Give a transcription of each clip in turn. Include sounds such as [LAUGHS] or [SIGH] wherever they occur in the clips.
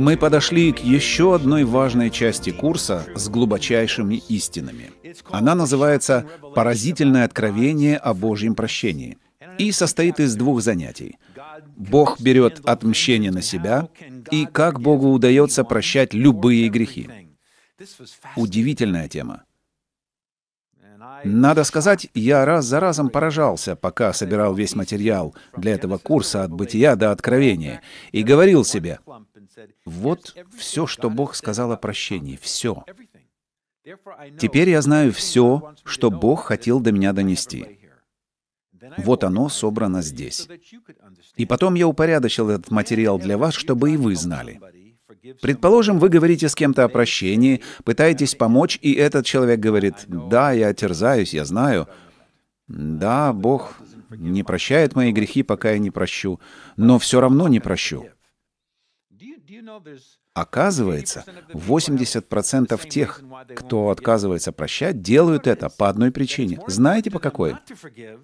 мы подошли к еще одной важной части курса с глубочайшими истинами. Она называется «Поразительное откровение о Божьем прощении» и состоит из двух занятий. Бог берет отмщение на себя и как Богу удается прощать любые грехи. Удивительная тема. Надо сказать, я раз за разом поражался, пока собирал весь материал для этого курса от бытия до откровения, и говорил себе, вот все, что Бог сказал о прощении, все. Теперь я знаю все, что Бог хотел до меня донести. Вот оно собрано здесь. И потом я упорядочил этот материал для вас, чтобы и вы знали. Предположим, вы говорите с кем-то о прощении, пытаетесь помочь, и этот человек говорит, да, я терзаюсь, я знаю. Да, Бог не прощает мои грехи, пока я не прощу, но все равно не прощу. Оказывается, 80% тех, кто отказывается прощать, делают это по одной причине. Знаете по какой?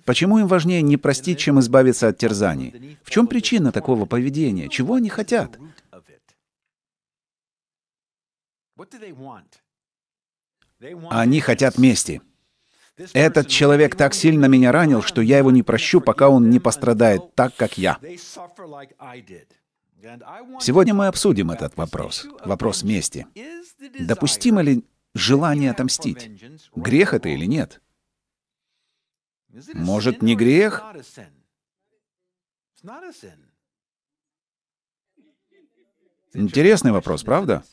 Почему им важнее не простить, чем избавиться от терзаний? В чем причина такого поведения? Чего они хотят? Они хотят мести. Этот человек так сильно меня ранил, что я его не прощу, пока он не пострадает так, как я. Сегодня мы обсудим этот вопрос, вопрос мести. Допустимо ли желание отомстить? Грех это или нет? Может, не грех? Интересный вопрос, правда?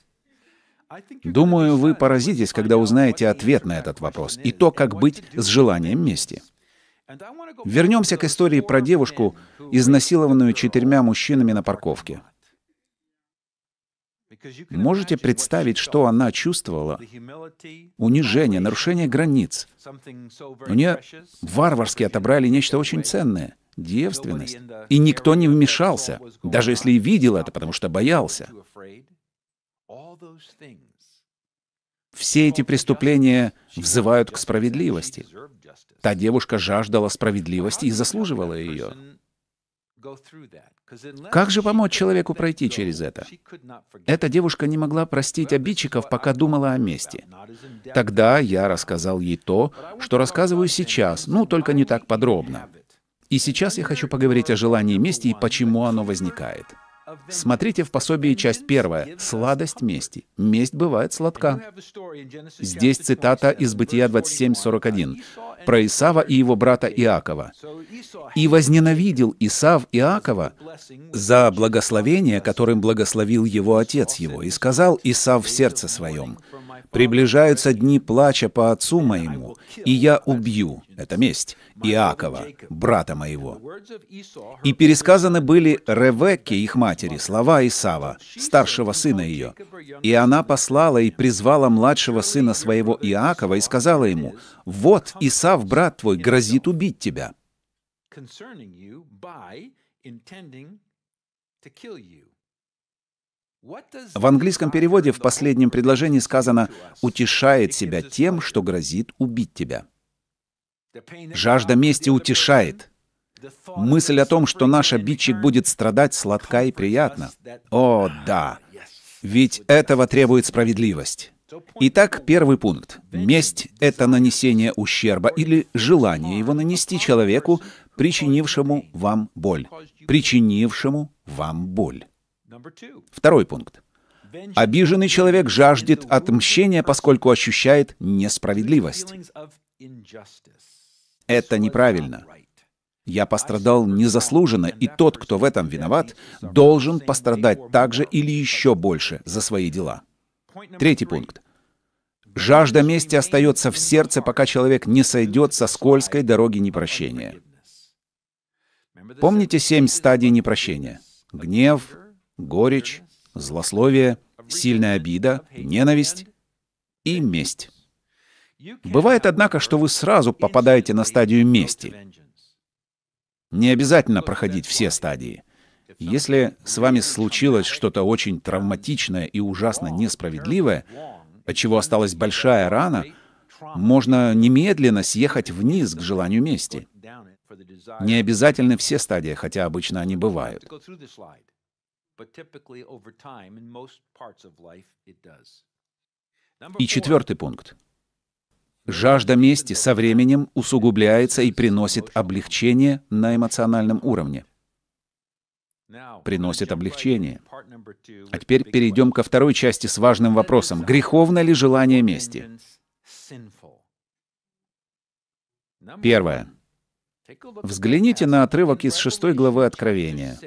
Думаю, вы поразитесь, когда узнаете ответ на этот вопрос и то, как быть с желанием мести. Вернемся к истории про девушку, изнасилованную четырьмя мужчинами на парковке. Можете представить, что она чувствовала? Унижение, нарушение границ. У нее варварски отобрали нечто очень ценное — девственность. И никто не вмешался, даже если и видел это, потому что боялся. Все эти преступления взывают к справедливости. Та девушка жаждала справедливости и заслуживала ее. Как же помочь человеку пройти через это? Эта девушка не могла простить обидчиков, пока думала о мести. Тогда я рассказал ей то, что рассказываю сейчас, ну, только не так подробно. И сейчас я хочу поговорить о желании мести и почему оно возникает. Смотрите в пособии часть первая. «Сладость мести». Месть бывает сладка. Здесь цитата из Бытия 27.41 про Исава и его брата Иакова. «И возненавидел Исав Иакова за благословение, которым благословил его отец его, и сказал Исав в сердце своем, Приближаются дни плача по отцу моему, и я убью, это месть, Иакова, брата моего. И пересказаны были Ревекке, их матери, слова Исава, старшего сына ее. И она послала и призвала младшего сына своего Иакова и сказала ему, «Вот Исав, брат твой, грозит убить тебя». В английском переводе в последнем предложении сказано «утешает себя тем, что грозит убить тебя». Жажда мести утешает. Мысль о том, что наш обидчик будет страдать, сладка и приятна. О, да! Ведь этого требует справедливость. Итак, первый пункт. Месть — это нанесение ущерба или желание его нанести человеку, причинившему вам боль. Причинившему вам боль. Второй пункт. Обиженный человек жаждет отмщения, поскольку ощущает несправедливость. Это неправильно. Я пострадал незаслуженно, и тот, кто в этом виноват, должен пострадать также или еще больше за свои дела. Третий пункт. Жажда мести остается в сердце, пока человек не сойдет со скользкой дороги непрощения. Помните семь стадий непрощения? Гнев, горечь, злословие, сильная обида, ненависть и месть. Бывает, однако, что вы сразу попадаете на стадию мести. Не обязательно проходить все стадии. Если с вами случилось что-то очень травматичное и ужасно несправедливое, от чего осталась большая рана, можно немедленно съехать вниз к желанию мести. Не обязательно все стадии, хотя обычно они бывают. И четвертый пункт. Жажда мести со временем усугубляется и приносит облегчение на эмоциональном уровне. Приносит облегчение. А теперь перейдем ко второй части с важным вопросом. Греховно ли желание мести? Первое. Взгляните на отрывок из шестой главы Откровения.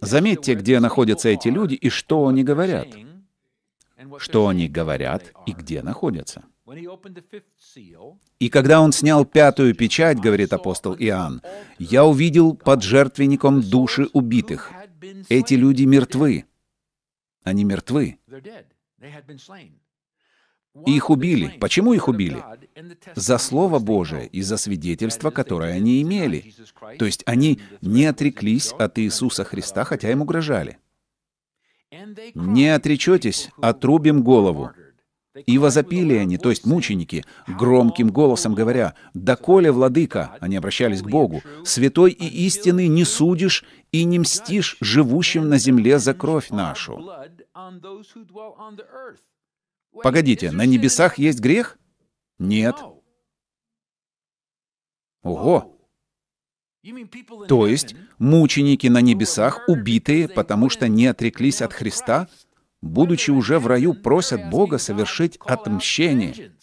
Заметьте, где находятся эти люди и что они говорят. Что они говорят и где находятся. И когда он снял пятую печать, говорит апостол Иоанн, я увидел под жертвенником души убитых. Эти люди мертвы. Они мертвы. И их убили. Почему их убили? За Слово Божие и за свидетельство, которое они имели. То есть они не отреклись от Иисуса Христа, хотя им угрожали. «Не отречетесь, отрубим голову». И возопили они, то есть мученики, громким голосом говоря, «Доколе, владыка», они обращались к Богу, «святой и истинный, не судишь и не мстишь живущим на земле за кровь нашу». Погодите, на небесах есть грех? Нет. Ого! То есть мученики на небесах, убитые, потому что не отреклись от Христа, будучи уже в раю, просят Бога совершить отмщение.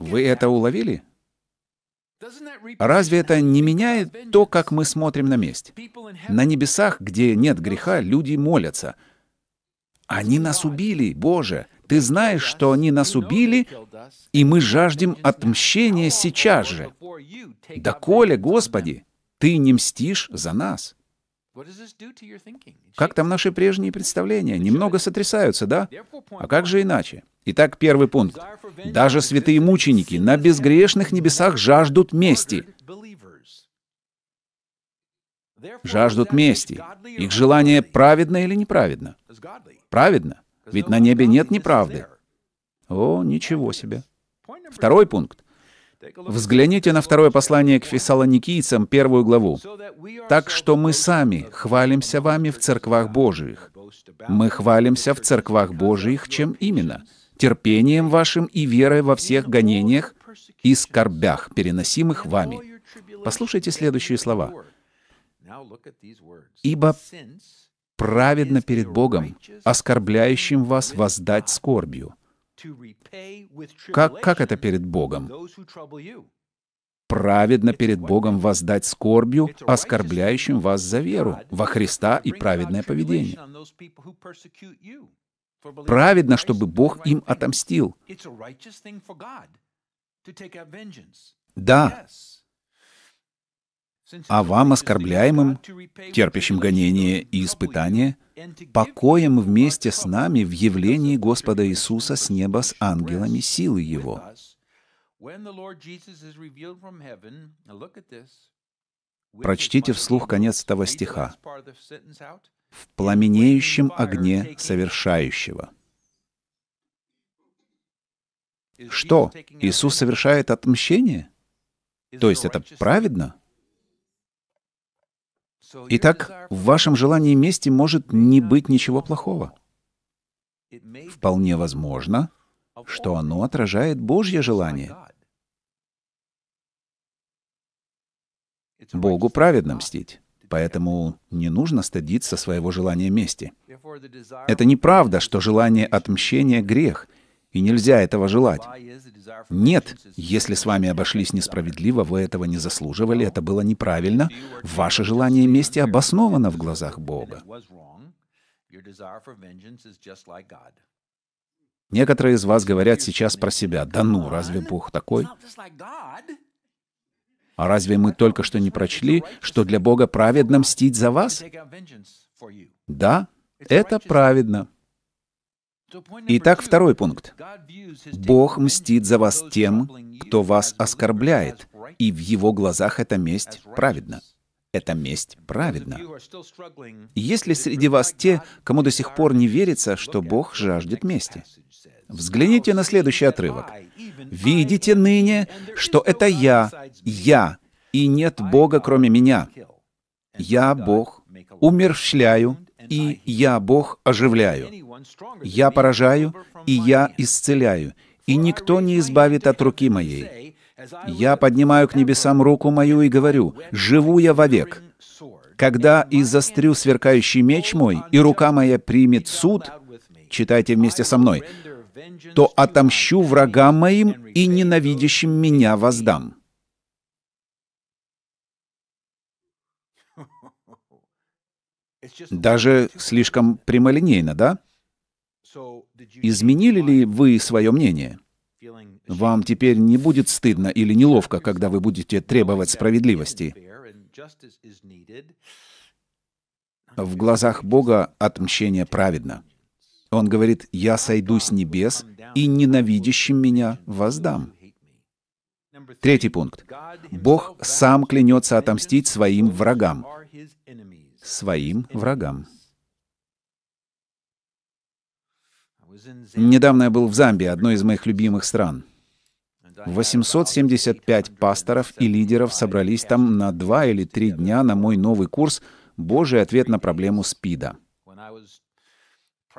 Вы это уловили? Разве это не меняет то, как мы смотрим на месть? На небесах, где нет греха, люди молятся — они нас убили, Боже! Ты знаешь, что они нас убили, и мы жаждем отмщения сейчас же. Да коли, Господи, Ты не мстишь за нас. Как там наши прежние представления? Немного сотрясаются, да? А как же иначе? Итак, первый пункт. Даже святые мученики на безгрешных небесах жаждут мести. Жаждут мести. Их желание праведно или неправедно? Праведно, ведь на небе нет неправды. О, ничего себе. Второй пункт. Взгляните на второе послание к фессалоникийцам, первую главу. «Так что мы сами хвалимся вами в церквах Божиих». Мы хвалимся в церквах Божиих чем именно? Терпением вашим и верой во всех гонениях и скорбях, переносимых вами. Послушайте следующие слова. «Ибо праведно перед Богом, оскорбляющим вас воздать скорбью. Как, как это перед Богом? Праведно перед Богом воздать скорбью, оскорбляющим вас за веру во Христа и праведное поведение. Праведно, чтобы Бог им отомстил. Да, а вам, оскорбляемым, терпящим гонение и испытание, покоем вместе с нами в явлении Господа Иисуса с неба с ангелами силы Его. Прочтите вслух конец этого стиха. «В пламенеющем огне совершающего». Что? Иисус совершает отмщение? То есть это праведно? Итак, в вашем желании мести может не быть ничего плохого. Вполне возможно, что оно отражает Божье желание. Богу праведно мстить, поэтому не нужно стыдиться своего желания мести. Это неправда, что желание отмщения — грех, и нельзя этого желать. Нет, если с вами обошлись несправедливо, вы этого не заслуживали, это было неправильно, ваше желание мести обосновано в глазах Бога. Некоторые из вас говорят сейчас про себя, да ну, разве Бог такой? А разве мы только что не прочли, что для Бога праведно мстить за вас? Да, это праведно. Итак, второй пункт. Бог мстит за вас тем, кто вас оскорбляет, и в его глазах эта месть праведна. Эта месть праведна. Есть ли среди вас те, кому до сих пор не верится, что Бог жаждет мести? Взгляните на следующий отрывок. «Видите ныне, что это я, я, и нет Бога, кроме меня. Я, Бог, умерщвляю и я, Бог, оживляю. Я поражаю, и я исцеляю, и никто не избавит от руки моей. Я поднимаю к небесам руку мою и говорю, «Живу я вовек». Когда изострю сверкающий меч мой, и рука моя примет суд, читайте вместе со мной, то отомщу врагам моим и ненавидящим меня воздам. Даже слишком прямолинейно, да? Изменили ли вы свое мнение? Вам теперь не будет стыдно или неловко, когда вы будете требовать справедливости. В глазах Бога отмщение праведно. Он говорит, «Я сойду с небес и ненавидящим меня воздам». Третий пункт. Бог сам клянется отомстить своим врагам своим врагам. Недавно я был в Замбии, одной из моих любимых стран. 875 пасторов и лидеров собрались там на два или три дня на мой новый курс «Божий ответ на проблему СПИДа».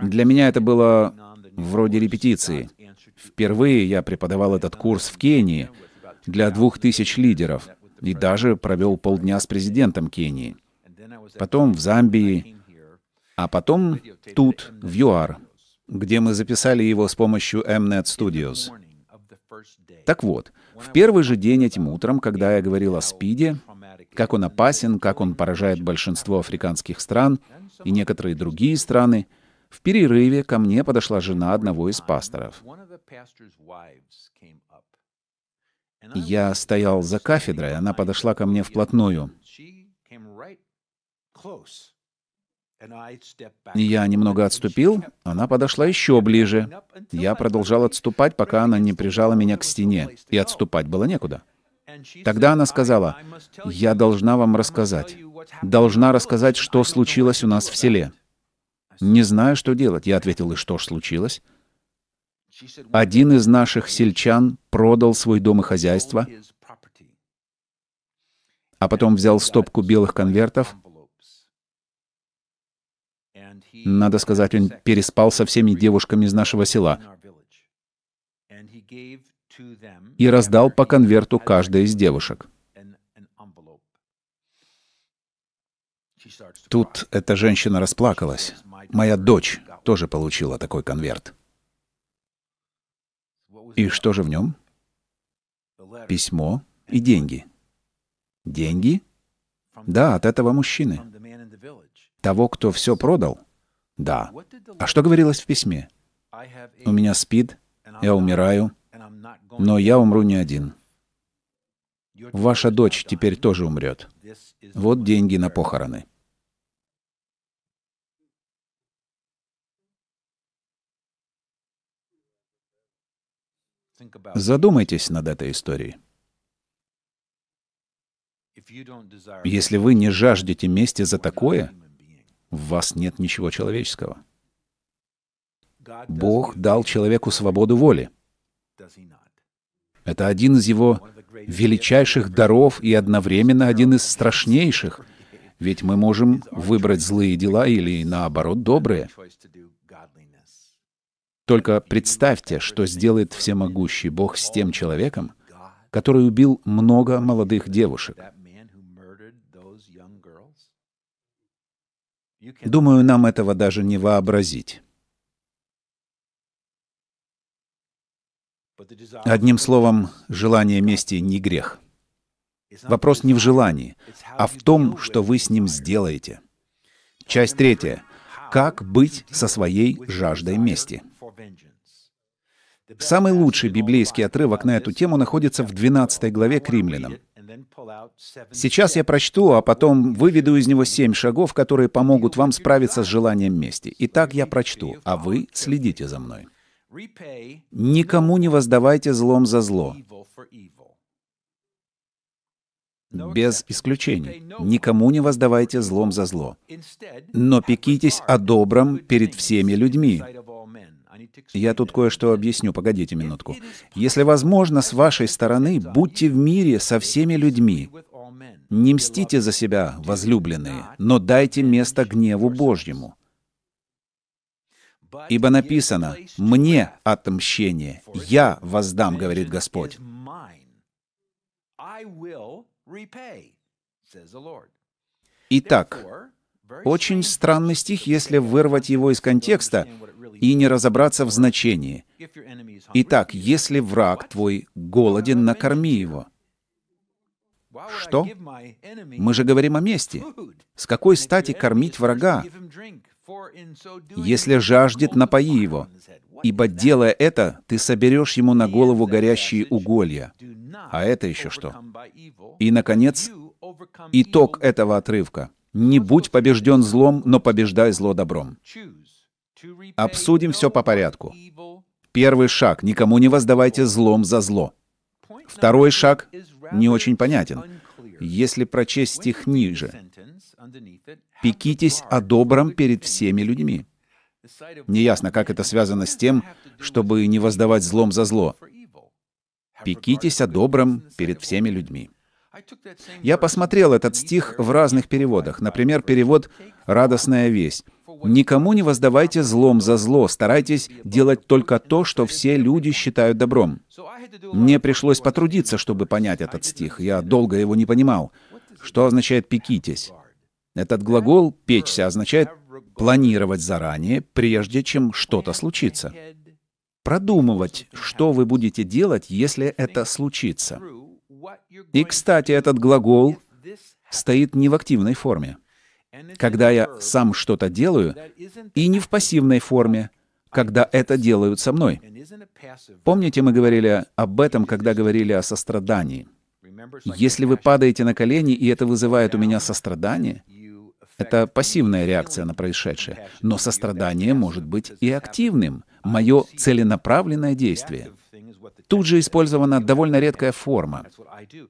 Для меня это было вроде репетиции. Впервые я преподавал этот курс в Кении для двух тысяч лидеров и даже провел полдня с президентом Кении — потом в Замбии, а потом тут, в ЮАР, где мы записали его с помощью Mnet Studios. Так вот, в первый же день этим утром, когда я говорил о СПИДе, как он опасен, как он поражает большинство африканских стран и некоторые другие страны, в перерыве ко мне подошла жена одного из пасторов. Я стоял за кафедрой, она подошла ко мне вплотную. Я немного отступил, она подошла еще ближе. Я продолжал отступать, пока она не прижала меня к стене, и отступать было некуда. Тогда она сказала, «Я должна вам рассказать. Должна рассказать, что случилось у нас в селе». «Не знаю, что делать», — я ответил, «И что ж случилось?» Один из наших сельчан продал свой дом и хозяйство, а потом взял стопку белых конвертов надо сказать, он переспал со всеми девушками из нашего села и раздал по конверту каждой из девушек. Тут эта женщина расплакалась. Моя дочь тоже получила такой конверт. И что же в нем? Письмо и деньги. Деньги? Да, от этого мужчины. Того, кто все продал. Да. А что говорилось в письме? У меня спит, я умираю, но я умру не один. Ваша дочь теперь тоже умрет. Вот деньги на похороны. Задумайтесь над этой историей. Если вы не жаждете мести за такое, в вас нет ничего человеческого. Бог дал человеку свободу воли. Это один из его величайших даров и одновременно один из страшнейших, ведь мы можем выбрать злые дела или, наоборот, добрые. Только представьте, что сделает всемогущий Бог с тем человеком, который убил много молодых девушек. Думаю, нам этого даже не вообразить. Одним словом, желание мести не грех. Вопрос не в желании, а в том, что вы с ним сделаете. Часть третья. Как быть со своей жаждой мести? Самый лучший библейский отрывок на эту тему находится в 12 главе к римлянам. Сейчас я прочту, а потом выведу из него семь шагов, которые помогут вам справиться с желанием мести. Итак, я прочту, а вы следите за мной. Никому не воздавайте злом за зло. Без исключений. Никому не воздавайте злом за зло. Но пекитесь о добром перед всеми людьми. Я тут кое-что объясню, погодите минутку. Если возможно, с вашей стороны, будьте в мире со всеми людьми. Не мстите за себя, возлюбленные, но дайте место гневу Божьему. Ибо написано, «Мне отмщение, я воздам, говорит Господь». Итак, очень странный стих, если вырвать его из контекста, и не разобраться в значении. Итак, если враг твой голоден, накорми его. Что? Мы же говорим о мести. С какой стати кормить врага? Если жаждет, напои его, ибо, делая это, ты соберешь ему на голову горящие уголья. А это еще что? И, наконец, итог этого отрывка. «Не будь побежден злом, но побеждай зло добром». Обсудим все по порядку. Первый шаг — никому не воздавайте злом за зло. Второй шаг не очень понятен. Если прочесть стих ниже, «Пекитесь о добром перед всеми людьми». Неясно, как это связано с тем, чтобы не воздавать злом за зло. «Пекитесь о добром перед всеми людьми». Я посмотрел этот стих в разных переводах. Например, перевод «Радостная весть». Никому не воздавайте злом за зло, старайтесь делать только то, что все люди считают добром. Мне пришлось потрудиться, чтобы понять этот стих. Я долго его не понимал. Что означает «пекитесь»? Этот глагол «печься» означает планировать заранее, прежде чем что-то случится. Продумывать, что вы будете делать, если это случится. И, кстати, этот глагол стоит не в активной форме когда я сам что-то делаю, и не в пассивной форме, когда это делают со мной. Помните, мы говорили об этом, когда говорили о сострадании. Если вы падаете на колени, и это вызывает у меня сострадание, это пассивная реакция на происшедшее. Но сострадание может быть и активным, мое целенаправленное действие. Тут же использована довольно редкая форма.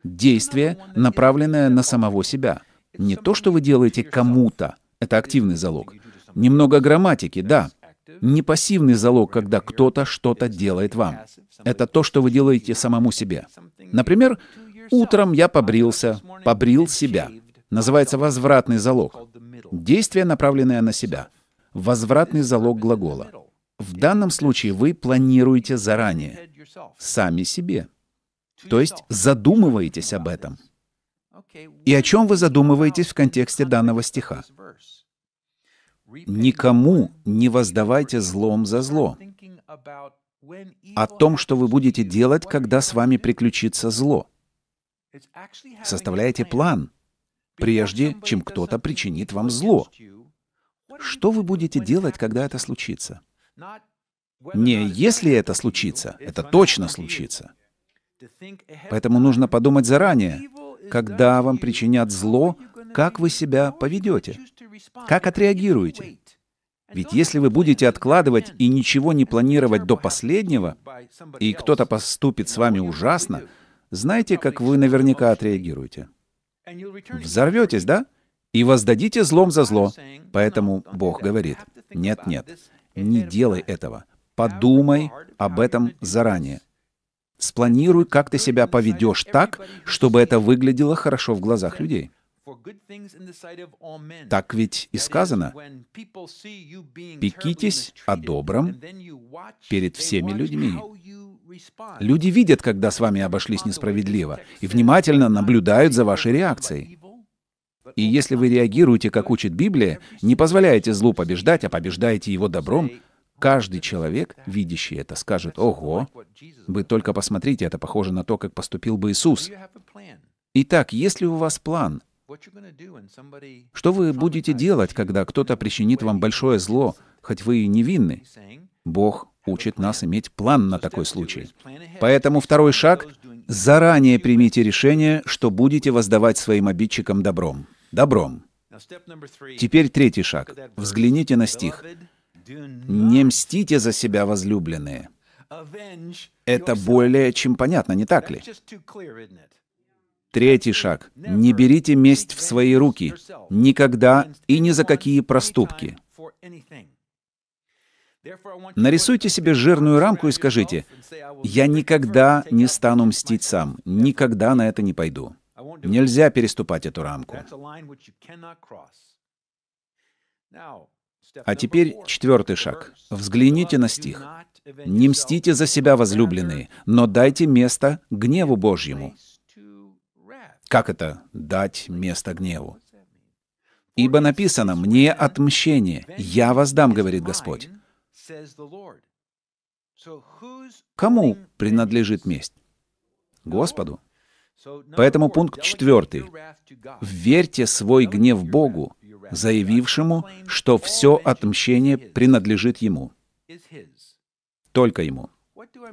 Действие, направленное на самого себя. Не то, что вы делаете кому-то, это активный залог. Немного грамматики, да. Не пассивный залог, когда кто-то что-то делает вам. Это то, что вы делаете самому себе. Например, утром я побрился, побрил себя. Называется возвратный залог. Действие, направленное на себя. Возвратный залог глагола. В данном случае вы планируете заранее, сами себе. То есть задумываетесь об этом. И о чем вы задумываетесь в контексте данного стиха? Никому не воздавайте злом за зло. О том, что вы будете делать, когда с вами приключится зло. Составляете план, прежде чем кто-то причинит вам зло. Что вы будете делать, когда это случится? Не если это случится, это точно случится. Поэтому нужно подумать заранее, когда вам причинят зло, как вы себя поведете? Как отреагируете? Ведь если вы будете откладывать и ничего не планировать до последнего, и кто-то поступит с вами ужасно, знаете, как вы наверняка отреагируете. Взорветесь, да? И воздадите злом за зло. Поэтому Бог говорит, нет-нет, не делай этого. Подумай об этом заранее. Спланируй, как ты себя поведешь так, чтобы это выглядело хорошо в глазах людей. Так ведь и сказано, «Пекитесь о добром перед всеми людьми». Люди видят, когда с вами обошлись несправедливо, и внимательно наблюдают за вашей реакцией. И если вы реагируете, как учит Библия, не позволяете злу побеждать, а побеждаете его добром, Каждый человек, видящий это, скажет, «Ого! Вы только посмотрите, это похоже на то, как поступил бы Иисус». Итак, если у вас план, что вы будете делать, когда кто-то причинит вам большое зло, хоть вы и невинны? Бог учит нас иметь план на такой случай. Поэтому второй шаг — заранее примите решение, что будете воздавать своим обидчикам добром. Добром. Теперь третий шаг. Взгляните на стих. Не мстите за себя, возлюбленные. Это более чем понятно, не так ли? Третий шаг. Не берите месть в свои руки. Никогда и ни за какие проступки. Нарисуйте себе жирную рамку и скажите, «Я никогда не стану мстить сам, никогда на это не пойду». Нельзя переступать эту рамку. А теперь четвертый шаг. Взгляните на стих. «Не мстите за себя, возлюбленные, но дайте место гневу Божьему». Как это «дать место гневу»? «Ибо написано, мне отмщение, я воздам, говорит Господь». Кому принадлежит месть? Господу. Поэтому пункт четвертый. «Верьте свой гнев Богу, заявившему, что все отмщение принадлежит ему, только ему.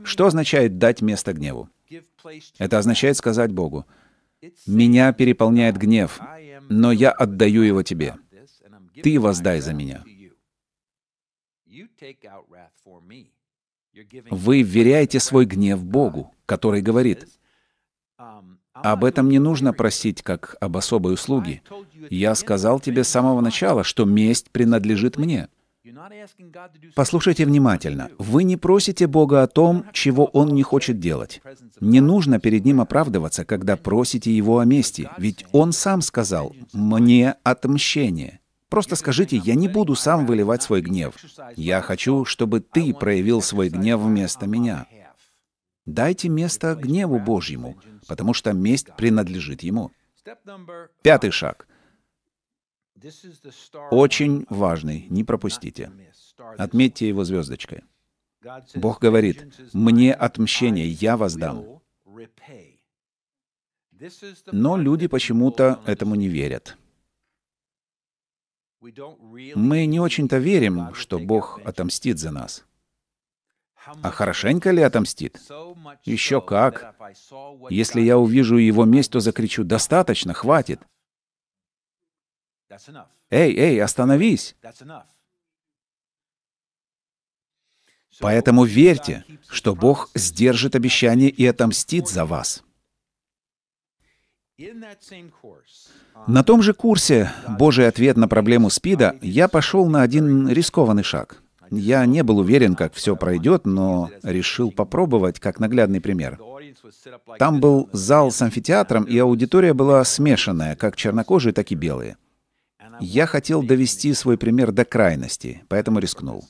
Что означает дать место гневу? Это означает сказать Богу, «Меня переполняет гнев, но я отдаю его тебе. Ты воздай за меня». Вы вверяете свой гнев Богу, который говорит, об этом не нужно просить, как об особой услуге. Я сказал тебе с самого начала, что месть принадлежит мне. Послушайте внимательно. Вы не просите Бога о том, чего Он не хочет делать. Не нужно перед Ним оправдываться, когда просите Его о мести, ведь Он сам сказал «мне отмщение». Просто скажите, я не буду сам выливать свой гнев. Я хочу, чтобы ты проявил свой гнев вместо меня. Дайте место гневу Божьему, потому что месть принадлежит Ему. Пятый шаг. Очень важный, не пропустите. Отметьте его звездочкой. Бог говорит, «Мне отмщение, я воздам». Но люди почему-то этому не верят. Мы не очень-то верим, что Бог отомстит за нас. А хорошенько ли отомстит? Еще как. Если я увижу его месть, то закричу «Достаточно, хватит!» «Эй, эй, остановись!» Поэтому верьте, что Бог сдержит обещание и отомстит за вас. На том же курсе «Божий ответ на проблему СПИДа» я пошел на один рискованный шаг. Я не был уверен, как все пройдет, но решил попробовать как наглядный пример. Там был зал с амфитеатром, и аудитория была смешанная, как чернокожие, так и белые. Я хотел довести свой пример до крайности, поэтому рискнул.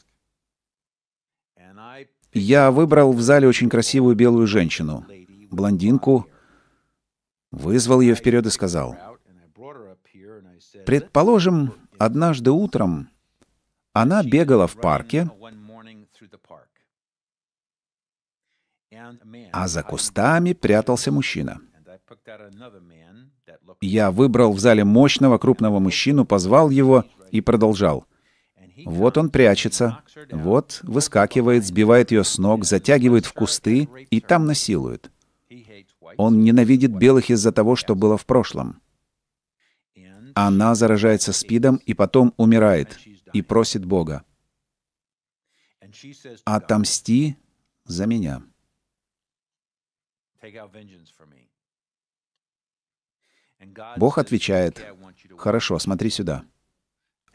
Я выбрал в зале очень красивую белую женщину, блондинку, вызвал ее вперед и сказал, «Предположим, однажды утром она бегала в парке, uh, а за кустами прятался мужчина. Я выбрал в зале мощного крупного мужчину, позвал его и продолжал. Вот он прячется, вот выскакивает, сбивает ее с ног, затягивает в кусты и там насилует. Он ненавидит белых из-за того, что было в прошлом. Она заражается спидом и потом умирает и просит Бога, «Отомсти за меня». Бог отвечает, «Хорошо, смотри сюда».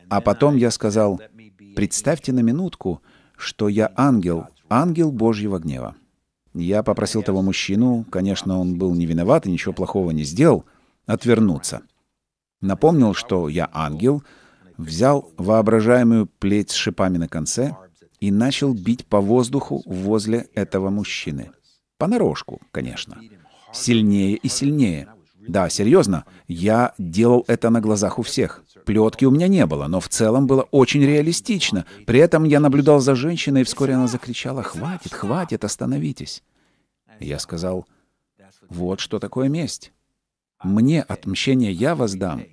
А потом я сказал, «Представьте на минутку, что я ангел, ангел Божьего гнева». Я попросил того мужчину, конечно, он был не виноват и ничего плохого не сделал, отвернуться. Напомнил, что я ангел — взял воображаемую плеть с шипами на конце и начал бить по воздуху возле этого мужчины. Понарошку, конечно. Сильнее и сильнее. Да, серьезно, я делал это на глазах у всех. Плетки у меня не было, но в целом было очень реалистично. При этом я наблюдал за женщиной, и вскоре она закричала «Хватит, хватит, остановитесь!» Я сказал «Вот что такое месть. Мне отмщение я воздам,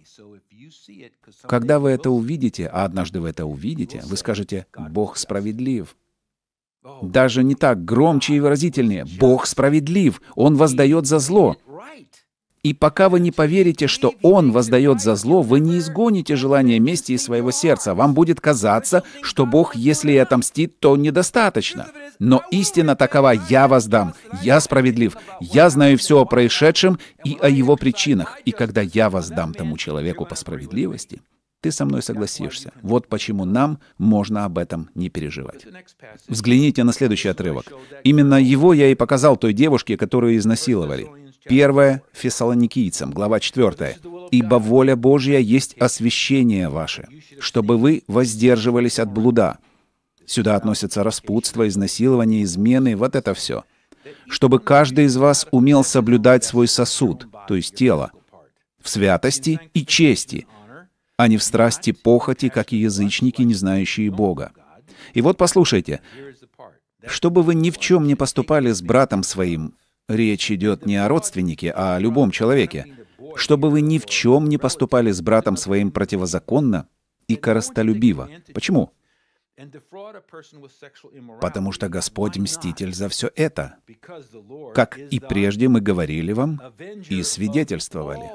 когда вы это увидите, а однажды вы это увидите, вы скажете, Бог справедлив. Даже не так, громче и выразительнее. Бог справедлив, Он воздает за зло. И пока вы не поверите, что Он воздает за зло, вы не изгоните желание мести из своего сердца. Вам будет казаться, что Бог, если и отомстит, то недостаточно. Но истина такова, я воздам, я справедлив, я знаю все о происшедшем и о его причинах. И когда я воздам тому человеку по справедливости, ты со мной согласишься. Вот почему нам можно об этом не переживать. Взгляните на следующий отрывок. Именно его я и показал той девушке, которую изнасиловали. 1 Фессалоникийцам, глава 4. «Ибо воля Божья есть освящение ваше, чтобы вы воздерживались от блуда». Сюда относятся распутство, изнасилование, измены, вот это все. «Чтобы каждый из вас умел соблюдать свой сосуд, то есть тело, в святости и чести, а не в страсти похоти, как и язычники, не знающие Бога». И вот послушайте, чтобы вы ни в чем не поступали с братом своим, Речь идет не о родственнике, а о любом человеке. Чтобы вы ни в чем не поступали с братом своим противозаконно и коростолюбиво. Почему? Потому что Господь мститель за все это. Как и прежде мы говорили вам и свидетельствовали.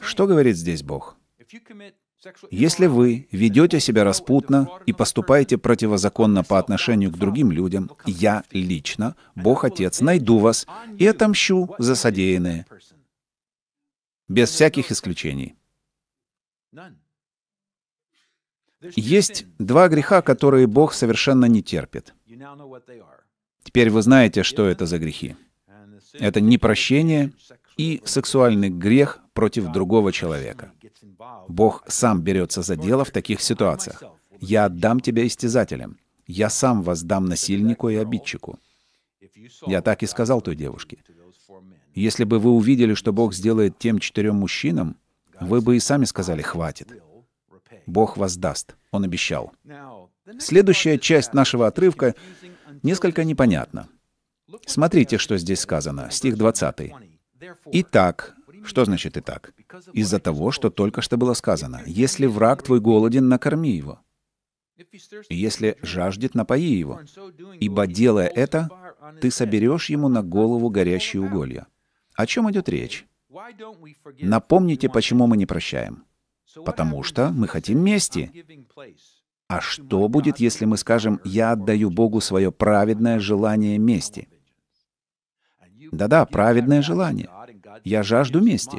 Что говорит здесь Бог? Если вы ведете себя распутно и поступаете противозаконно по отношению к другим людям, я лично, Бог Отец, найду вас и отомщу за содеянное. Без всяких исключений. Есть два греха, которые Бог совершенно не терпит. Теперь вы знаете, что это за грехи это непрощение и сексуальный грех против другого человека. Бог сам берется за дело в таких ситуациях. «Я отдам тебя истязателям. Я сам воздам насильнику и обидчику». Я так и сказал той девушке. Если бы вы увидели, что Бог сделает тем четырем мужчинам, вы бы и сами сказали «хватит». Бог воздаст. Он обещал. Следующая часть нашего отрывка несколько непонятна. Смотрите, что здесь сказано, стих 20. «Итак, что значит «итак»? Из-за того, что только что было сказано. «Если враг твой голоден, накорми его. Если жаждет, напои его. Ибо, делая это, ты соберешь ему на голову горящие уголья». О чем идет речь? Напомните, почему мы не прощаем. Потому что мы хотим мести. А что будет, если мы скажем «я отдаю Богу свое праведное желание мести»? Да-да, праведное желание. Я жажду мести.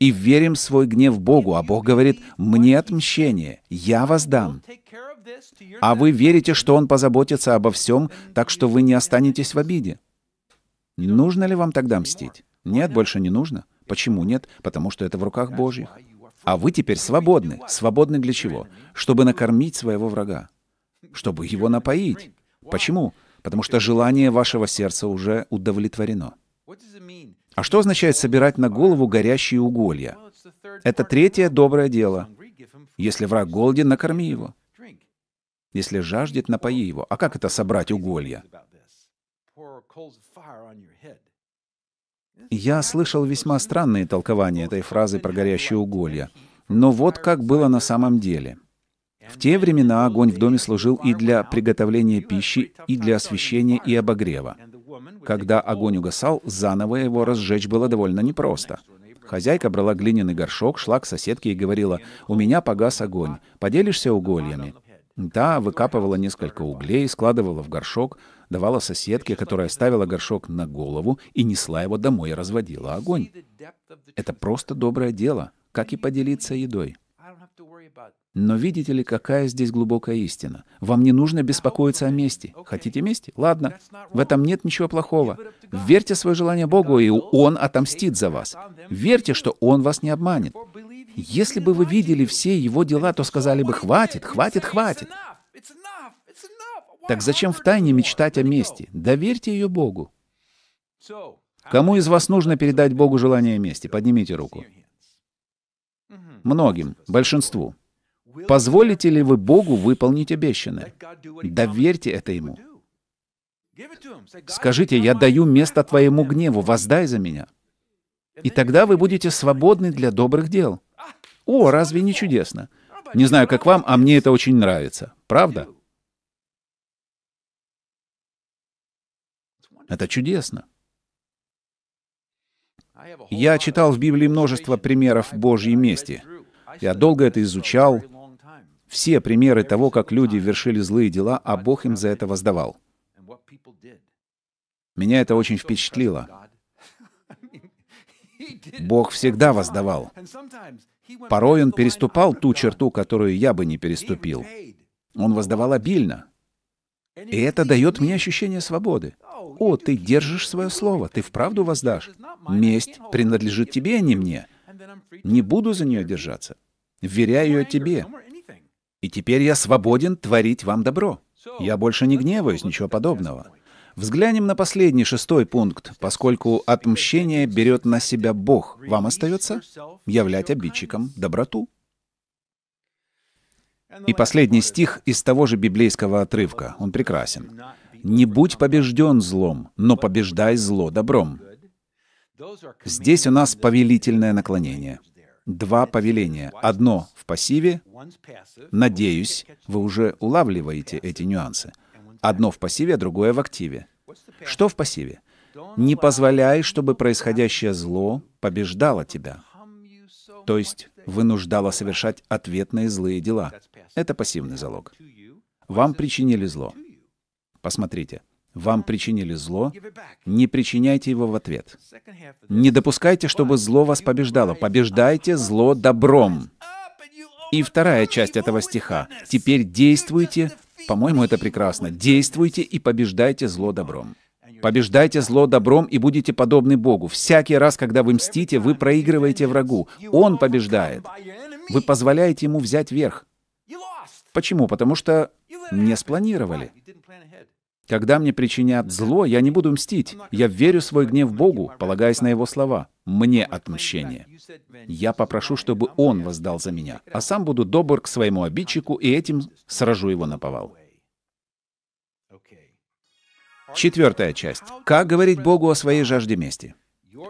И верим свой гнев Богу, а Бог говорит, «Мне отмщение, я вас дам». А вы верите, что Он позаботится обо всем, так что вы не останетесь в обиде. Нужно ли вам тогда мстить? Нет, больше не нужно. Почему нет? Потому что это в руках Божьих. А вы теперь свободны. Свободны для чего? Чтобы накормить своего врага. Чтобы его напоить. Почему? потому что желание вашего сердца уже удовлетворено. А что означает собирать на голову горящие уголья? Это третье доброе дело. Если враг голоден, накорми его. Если жаждет, напои его. А как это собрать уголья? Я слышал весьма странные толкования этой фразы про горящие уголья. Но вот как было на самом деле — в те времена огонь в доме служил и для приготовления пищи, и для освещения и обогрева. Когда огонь угасал, заново его разжечь было довольно непросто. Хозяйка брала глиняный горшок, шла к соседке и говорила, «У меня погас огонь, поделишься угольями?» Та выкапывала несколько углей, складывала в горшок, давала соседке, которая ставила горшок на голову и несла его домой и разводила огонь. Это просто доброе дело, как и поделиться едой. Но видите ли, какая здесь глубокая истина? Вам не нужно беспокоиться о мести. Хотите мести? Ладно. В этом нет ничего плохого. Верьте свое желание Богу, и Он отомстит за вас. Верьте, что Он вас не обманет. Если бы вы видели все его дела, то сказали бы «хватит, хватит, хватит». Так зачем в тайне мечтать о мести? Доверьте ее Богу. Кому из вас нужно передать Богу желание мести? Поднимите руку. Многим, большинству. Позволите ли вы Богу выполнить обещанное? Доверьте это Ему. Скажите, я даю место твоему гневу, воздай за меня. И тогда вы будете свободны для добрых дел. О, разве не чудесно? Не знаю, как вам, а мне это очень нравится. Правда? Это чудесно. Я читал в Библии множество примеров Божьей мести. Я долго это изучал, все примеры того, как люди вершили злые дела, а Бог им за это воздавал. Меня это очень впечатлило. Бог всегда воздавал. Порой он переступал ту черту, которую я бы не переступил. Он воздавал обильно. И это дает мне ощущение свободы. О, ты держишь свое слово, ты вправду воздашь. Месть принадлежит тебе, а не мне. Не буду за нее держаться. Вверяю ее тебе. И теперь я свободен творить вам добро. Я больше не гневаюсь, ничего подобного. Взглянем на последний шестой пункт. Поскольку отмщение берет на себя Бог, вам остается являть обидчикам доброту. И последний стих из того же библейского отрывка. Он прекрасен. «Не будь побежден злом, но побеждай зло добром». Здесь у нас повелительное наклонение два повеления. Одно в пассиве. Надеюсь, вы уже улавливаете эти нюансы. Одно в пассиве, а другое в активе. Что в пассиве? Не позволяй, чтобы происходящее зло побеждало тебя. То есть вынуждало совершать ответные злые дела. Это пассивный залог. Вам причинили зло. Посмотрите, вам причинили зло, не причиняйте его в ответ. Не допускайте, чтобы зло вас побеждало. Побеждайте зло добром. И вторая часть этого стиха. Теперь действуйте, по-моему, это прекрасно, действуйте и побеждайте зло добром. Побеждайте зло добром и будете подобны Богу. Всякий раз, когда вы мстите, вы проигрываете врагу. Он побеждает. Вы позволяете ему взять верх. Почему? Потому что не спланировали. Когда мне причинят зло, я не буду мстить. Я верю свой гнев Богу, полагаясь на Его слова. Мне отмщение. Я попрошу, чтобы Он воздал за меня, а сам буду добр к своему обидчику и этим сражу его на повал. Четвертая часть. Как говорить Богу о своей жажде мести?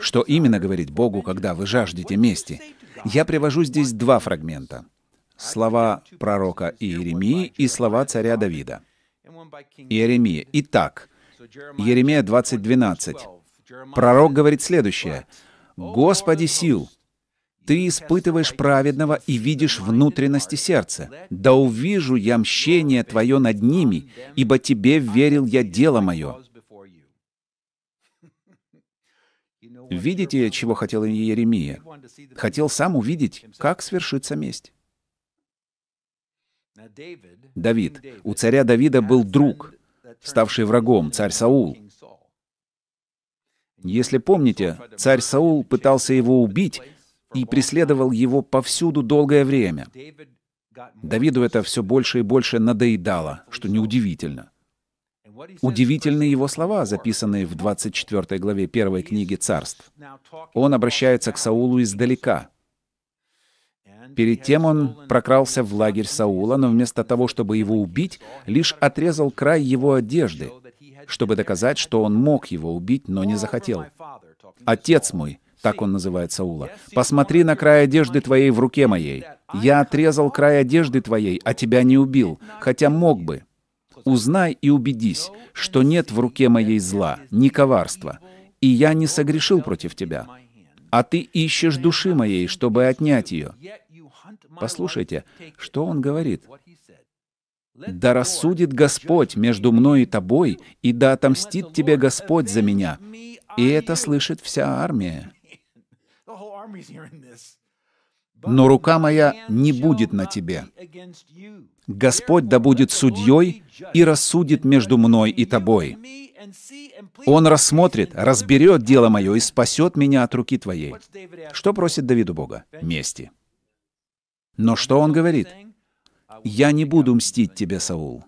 Что именно говорить Богу, когда вы жаждете мести? Я привожу здесь два фрагмента. Слова пророка Иеремии и слова царя Давида. Иеремия. Итак, Еремия 20.12. Пророк говорит следующее. «Господи сил, ты испытываешь праведного и видишь внутренности сердца. Да увижу я мщение твое над ними, ибо тебе верил я дело мое». Видите, чего хотел Иеремия? Хотел сам увидеть, как свершится месть. Давид. У царя Давида был друг, ставший врагом, царь Саул. Если помните, царь Саул пытался его убить и преследовал его повсюду долгое время. Давиду это все больше и больше надоедало, что неудивительно. Удивительны его слова, записанные в 24 главе первой книги царств. Он обращается к Саулу издалека — Перед тем он прокрался в лагерь Саула, но вместо того, чтобы его убить, лишь отрезал край его одежды, чтобы доказать, что он мог его убить, но не захотел. «Отец мой», — так он называет Саула, — «посмотри на край одежды твоей в руке моей. Я отрезал край одежды твоей, а тебя не убил, хотя мог бы. Узнай и убедись, что нет в руке моей зла, ни коварства, и я не согрешил против тебя. А ты ищешь души моей, чтобы отнять ее. Послушайте, что он говорит. «Да рассудит Господь между мной и тобой, и да отомстит тебе Господь за меня». И это слышит вся армия. «Но рука моя не будет на тебе. Господь да будет судьей и рассудит между мной и тобой. Он рассмотрит, разберет дело мое и спасет меня от руки твоей». Что просит Давиду Бога? Мести. Но что он говорит? «Я не буду мстить тебе, Саул.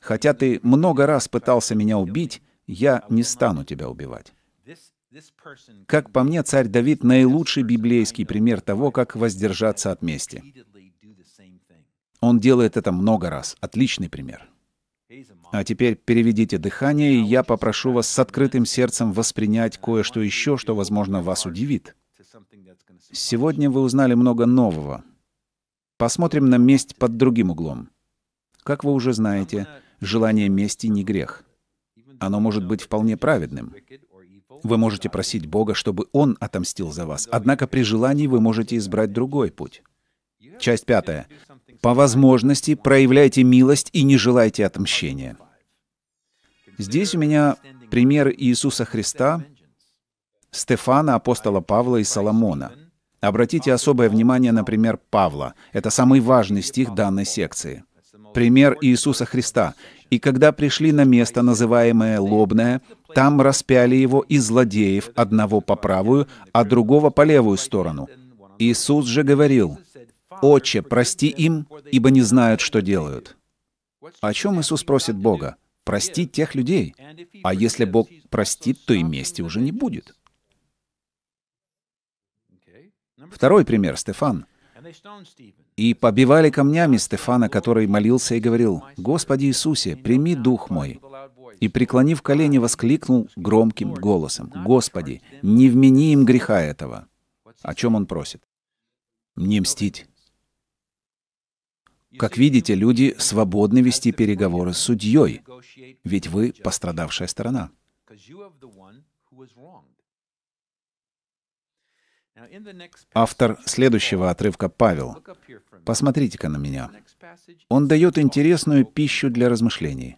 Хотя ты много раз пытался меня убить, я не стану тебя убивать». Как по мне, царь Давид — наилучший библейский пример того, как воздержаться от мести. Он делает это много раз. Отличный пример. А теперь переведите дыхание, и я попрошу вас с открытым сердцем воспринять кое-что еще, что, возможно, вас удивит. Сегодня вы узнали много нового, Посмотрим на месть под другим углом. Как вы уже знаете, желание мести не грех. Оно может быть вполне праведным. Вы можете просить Бога, чтобы Он отомстил за вас, однако при желании вы можете избрать другой путь. Часть пятая. По возможности проявляйте милость и не желайте отмщения. Здесь у меня пример Иисуса Христа, Стефана, апостола Павла и Соломона — Обратите особое внимание например, Павла. Это самый важный стих данной секции. Пример Иисуса Христа. «И когда пришли на место, называемое Лобное, там распяли его и злодеев, одного по правую, а другого по левую сторону. Иисус же говорил, «Отче, прости им, ибо не знают, что делают». О чем Иисус просит Бога? Простить тех людей. А если Бог простит, то и мести уже не будет. Второй пример — Стефан. «И побивали камнями Стефана, который молился и говорил, «Господи Иисусе, прими дух мой». И, преклонив колени, воскликнул громким голосом, «Господи, не вмени им греха этого». О чем он просит? Не мстить. Как видите, люди свободны вести переговоры с судьей, ведь вы пострадавшая сторона. Автор следующего отрывка Павел. Посмотрите-ка на меня. Он дает интересную пищу для размышлений.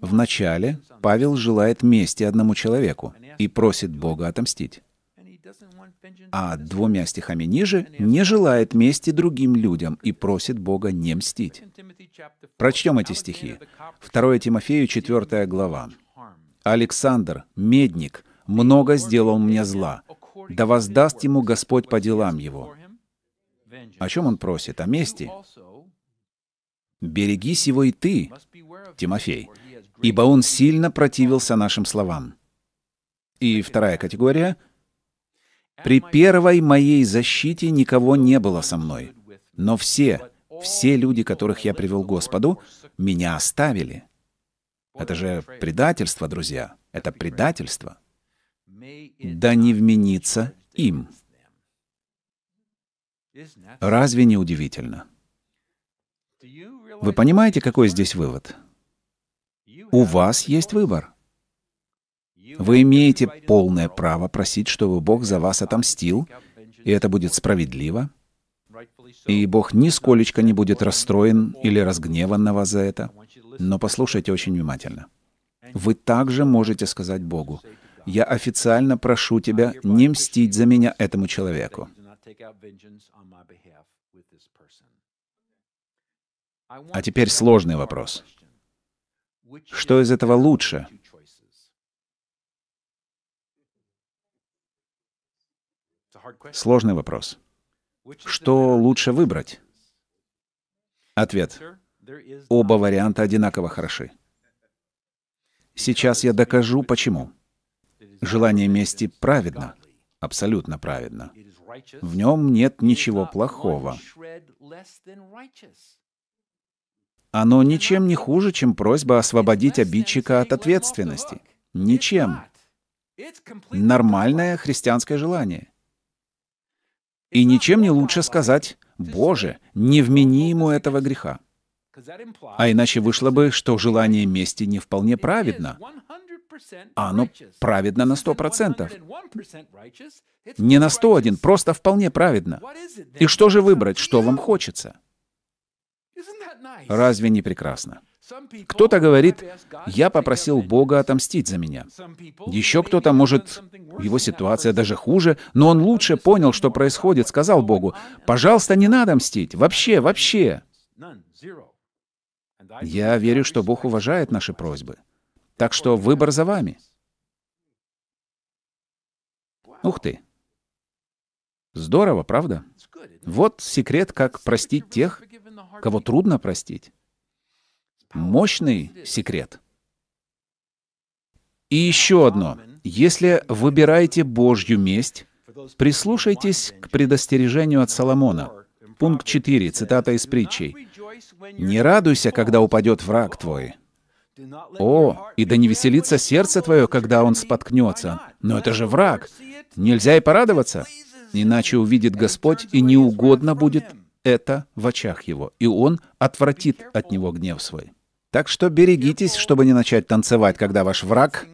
Вначале Павел желает мести одному человеку и просит Бога отомстить. А двумя стихами ниже не желает мести другим людям и просит Бога не мстить. Прочтем эти стихи. 2 Тимофею 4 глава. «Александр, медник, много сделал мне зла, да воздаст ему Господь по делам его». О чем он просит? О мести. «Берегись его и ты, Тимофей, ибо он сильно противился нашим словам». И вторая категория «При первой моей защите никого не было со мной, но все, все люди, которых я привел Господу, меня оставили». Это же предательство, друзья. Это предательство да не вменится им. Разве не удивительно? Вы понимаете, какой здесь вывод? У вас есть выбор. Вы имеете полное право просить, чтобы Бог за вас отомстил, и это будет справедливо. И Бог нисколечко не будет расстроен или разгневан на вас за это. Но послушайте очень внимательно. Вы также можете сказать Богу, я официально прошу тебя не мстить за меня этому человеку. А теперь сложный вопрос. Что из этого лучше? Сложный вопрос. Что лучше выбрать? Ответ. Оба варианта одинаково хороши. Сейчас я докажу, почему. Желание мести праведно, абсолютно праведно. В нем нет ничего плохого. Оно ничем не хуже, чем просьба освободить обидчика от ответственности. Ничем. Нормальное христианское желание. И ничем не лучше сказать «Боже, не вмени ему этого греха». А иначе вышло бы, что желание мести не вполне праведно, а оно ну, праведно на 100%. Не на 101, просто вполне праведно. И что же выбрать, что вам хочется? Разве не прекрасно? Кто-то говорит, я попросил Бога отомстить за меня. Еще кто-то, может, его ситуация даже хуже, но он лучше понял, что происходит, сказал Богу, пожалуйста, не надо мстить, вообще, вообще. Я верю, что Бог уважает наши просьбы. Так что выбор за вами. Ух ты! Здорово, правда? Вот секрет, как простить тех, кого трудно простить. Мощный секрет. И еще одно. Если выбираете Божью месть, прислушайтесь к предостережению от Соломона. Пункт 4, цитата из притчей. «Не радуйся, когда упадет враг твой, о, и да не веселится сердце твое, когда он споткнется. Но это же враг. Нельзя и порадоваться. Иначе увидит Господь, и неугодно будет это в очах его, и он отвратит от него гнев свой. Так что берегитесь, чтобы не начать танцевать, когда ваш враг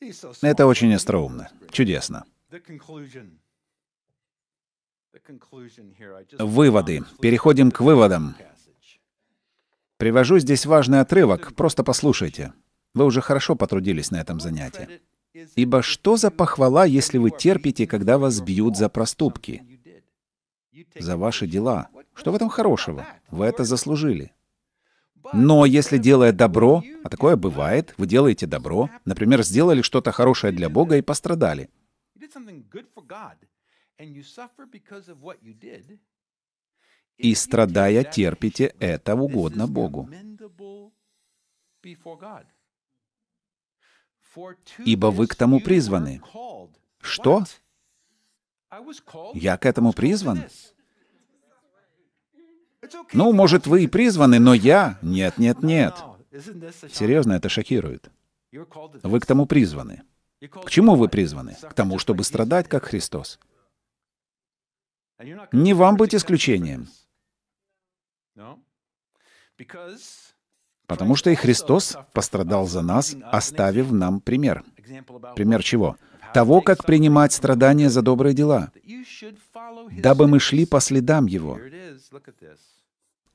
[LAUGHS] Это очень остроумно. Чудесно. Выводы. Переходим к выводам. Привожу здесь важный отрывок, просто послушайте. Вы уже хорошо потрудились на этом занятии. Ибо что за похвала, если вы терпите, когда вас бьют за проступки? За ваши дела. Что в этом хорошего? Вы это заслужили. Но если делая добро, а такое бывает, вы делаете добро, например, сделали что-то хорошее для Бога и пострадали. You did something good for God, and you suffer because of what you did. И страдая, терпите это угодно Богу. Ибо вы к тому призваны. Что? Я к этому призван? Ну, может, вы и призваны, но я... Нет, нет, нет. Серьезно, это шокирует. Вы к тому призваны. К чему вы призваны? К тому, чтобы страдать, как Христос. Не вам быть исключением. Потому что и Христос пострадал за нас, оставив нам пример. Пример чего? Того, как принимать страдания за добрые дела, дабы мы шли по следам Его.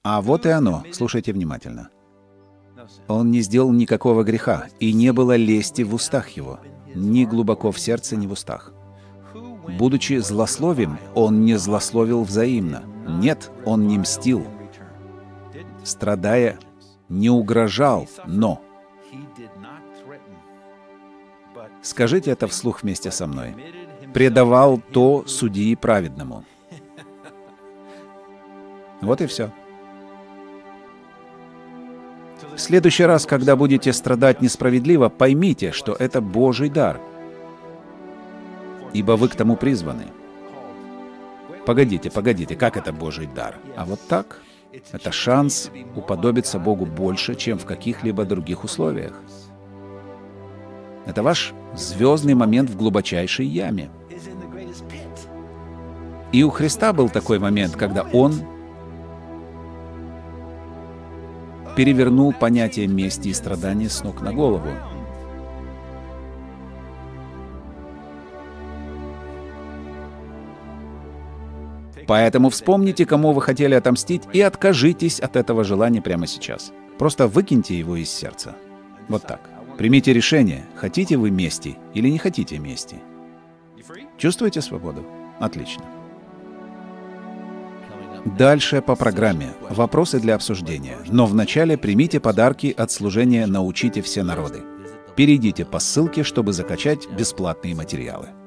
А вот и оно. Слушайте внимательно. Он не сделал никакого греха, и не было лести в устах его ни глубоко в сердце, ни в устах. Будучи злословим, он не злословил взаимно. Нет, он не мстил. Страдая, не угрожал, но... Скажите это вслух вместе со мной. Предавал то судьи праведному. Вот и все. В следующий раз, когда будете страдать несправедливо, поймите, что это Божий дар, ибо вы к тому призваны. Погодите, погодите, как это Божий дар? А вот так? Это шанс уподобиться Богу больше, чем в каких-либо других условиях. Это ваш звездный момент в глубочайшей яме. И у Христа был такой момент, когда Он перевернул понятие мести и страдания с ног на голову. Поэтому вспомните, кому вы хотели отомстить, и откажитесь от этого желания прямо сейчас. Просто выкиньте его из сердца. Вот так. Примите решение, хотите вы мести или не хотите мести. Чувствуете свободу? Отлично. Дальше по программе. Вопросы для обсуждения. Но вначале примите подарки от служения «Научите все народы». Перейдите по ссылке, чтобы закачать бесплатные материалы.